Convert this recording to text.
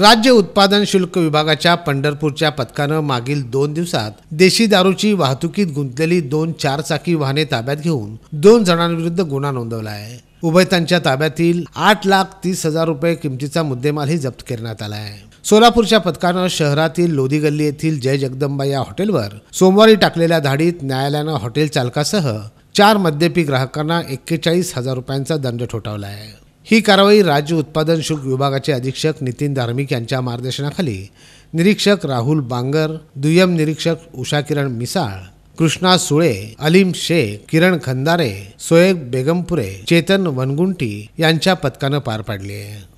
राज्य उत्पादन शुल्क विभागाच्या पंढरपूरच्या पथकानं मागील दोन दिवसात देशी दारूची वाहतुकीत गुंतलेली दोन चारचाकी वाहने ताब्यात घेऊन दोन जणांविरुद्ध गुन्हा नोंदवला आहे उभयतांच्या ताब्यातील आठ लाख तीस हजार रुपये किमतीचा मुद्देमालही जप्त करण्यात आला आहे सोलापूरच्या पथकानं शहरातील लोधी गल्ली येथील जय जगदंबा या हॉटेलवर सोमवारी टाकलेल्या धाडीत न्यायालयानं हॉटेल चालकासह चार मद्यपी ग्राहकांना एक्केचाळीस हजार रुपयांचा दंड ठोठावला आहे ही कारवाई राज्य उत्पादन शुल्क विभागाचे अधीक्षक नितीन धार्मिक यांच्या मार्गदर्शनाखाली निरीक्षक राहुल बांगर दुय्यम निरीक्षक उषा किरण मिसाळ कृष्णा सुळे अलीम शेख किरण खंदारे सोएब बेगमपुरे चेतन वनगुंटी यांच्या पथकानं पार पाडली आहे